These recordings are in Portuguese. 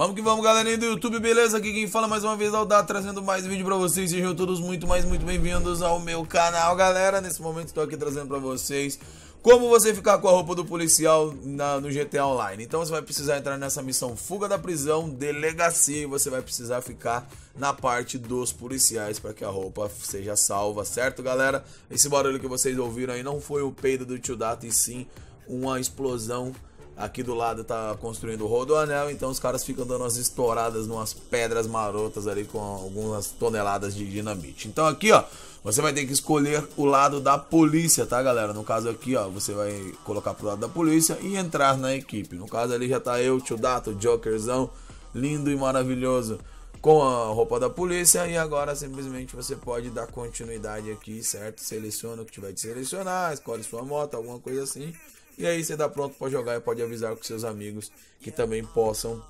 Vamos que vamos, galerinha do YouTube, beleza? Aqui quem fala mais uma vez é o Dato, trazendo mais vídeo pra vocês. Sejam todos muito, mais muito bem-vindos ao meu canal, galera. Nesse momento estou aqui trazendo pra vocês como você ficar com a roupa do policial na, no GTA Online. Então você vai precisar entrar nessa missão fuga da prisão, delegacia, e você vai precisar ficar na parte dos policiais para que a roupa seja salva, certo, galera? Esse barulho que vocês ouviram aí não foi o peido do Tio Dato, e sim uma explosão Aqui do lado tá construindo o rodoanel, então os caras ficam dando umas estouradas numas pedras marotas ali com algumas toneladas de dinamite. Então aqui, ó, você vai ter que escolher o lado da polícia, tá, galera? No caso aqui, ó, você vai colocar pro lado da polícia e entrar na equipe. No caso ali já tá eu, Tio Dato, Jokerzão, lindo e maravilhoso com a roupa da polícia e agora simplesmente você pode dar continuidade aqui, certo? Seleciona o que tiver de selecionar, escolhe sua moto, alguma coisa assim e aí você dá tá pronto para jogar e pode avisar com seus amigos que também possam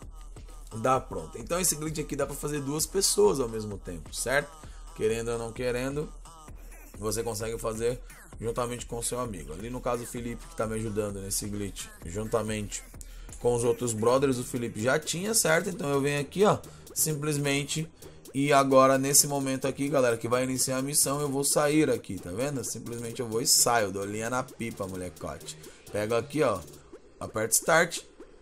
dar pronto. Então esse glitch aqui dá para fazer duas pessoas ao mesmo tempo, certo? Querendo ou não querendo, você consegue fazer juntamente com seu amigo. Ali no caso o Felipe que está me ajudando nesse glitch, juntamente com os outros brothers, o Felipe já tinha, certo? Então eu venho aqui, ó, simplesmente e agora nesse momento aqui, galera, que vai iniciar a missão, eu vou sair aqui, tá vendo? Simplesmente eu vou e saio, dou linha na pipa, molecote. Pega aqui, ó. Aperta Start.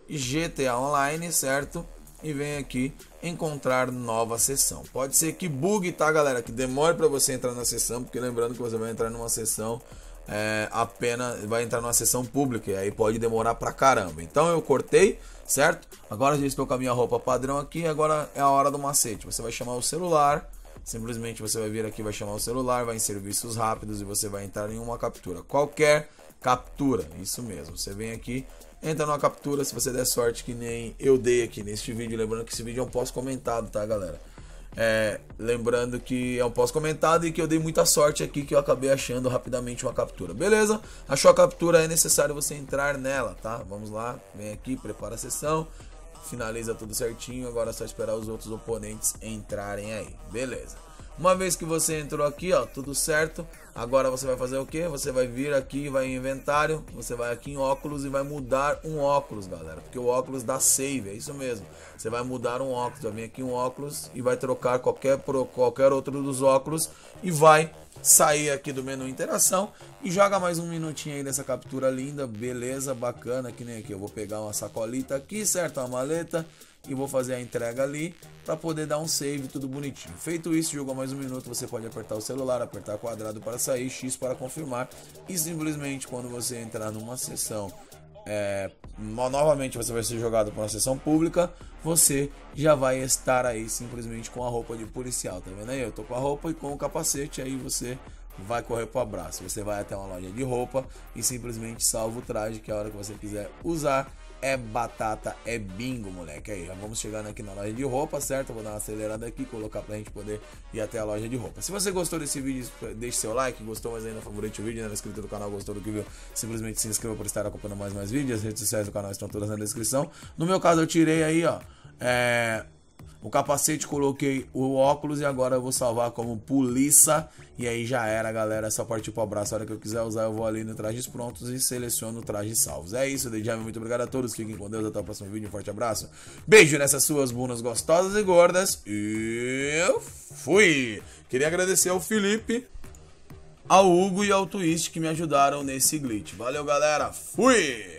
GTA Online, certo? E vem aqui encontrar nova sessão. Pode ser que bugue, tá, galera? Que demore para você entrar na sessão, porque lembrando que você vai entrar numa sessão é, apenas vai entrar numa sessão pública e aí pode demorar pra caramba. Então eu cortei, certo? Agora já estou com a minha roupa padrão aqui. Agora é a hora do macete. Você vai chamar o celular. Simplesmente você vai vir aqui, vai chamar o celular, vai em serviços rápidos e você vai entrar em uma captura qualquer Captura, é isso mesmo. Você vem aqui, entra numa captura, se você der sorte que nem eu dei aqui neste vídeo. Lembrando que esse vídeo é um pós-comentado, tá, galera? É, lembrando que é um pós-comentado e que eu dei muita sorte aqui que eu acabei achando rapidamente uma captura. Beleza? Achou a captura, é necessário você entrar nela, tá? Vamos lá, vem aqui, prepara a sessão, finaliza tudo certinho. Agora é só esperar os outros oponentes entrarem aí. Beleza. Uma vez que você entrou aqui, ó, tudo certo. Agora você vai fazer o que? Você vai vir aqui, vai em inventário, você vai aqui em óculos e vai mudar um óculos, galera. Porque o óculos dá save, é isso mesmo. Você vai mudar um óculos, vai vir aqui um óculos e vai trocar qualquer, pro, qualquer outro dos óculos e vai sair aqui do menu interação e joga mais um minutinho aí nessa captura linda, beleza, bacana, que nem aqui. Eu vou pegar uma sacolita aqui, certo? Uma maleta e vou fazer a entrega ali para poder dar um save, tudo bonitinho. Feito isso, jogou mais um minuto, você pode apertar o celular, apertar quadrado para sair, X para confirmar e simplesmente quando você entrar numa sessão é, novamente você vai ser jogado para uma sessão pública, você já vai estar aí simplesmente com a roupa de policial, tá vendo aí? Eu tô com a roupa e com o capacete, aí você vai correr para o abraço. Você vai até uma loja de roupa e simplesmente salva o traje que a hora que você quiser usar é batata, é bingo, moleque. Aí, já vamos chegando aqui na loja de roupa, certo? Vou dar uma acelerada aqui, colocar pra gente poder ir até a loja de roupa. Se você gostou desse vídeo, deixe seu like. Gostou, mas ainda favorito o vídeo, não né? é inscrito no canal, gostou do que viu? Simplesmente se inscreva por estar acompanhando mais mais vídeos. As redes sociais do canal estão todas na descrição. No meu caso, eu tirei aí, ó, é o capacete, coloquei o óculos e agora eu vou salvar como polícia. E aí já era, galera. É só partir pro abraço. A hora que eu quiser usar, eu vou ali no trajes prontos e seleciono o traje salvos. É isso, DJ. Muito obrigado a todos. Fiquem com Deus. Até o próximo vídeo. Um forte abraço. Beijo nessas suas bunas gostosas e gordas. E eu fui. Queria agradecer ao Felipe, ao Hugo e ao Twist que me ajudaram nesse glitch. Valeu, galera. Fui!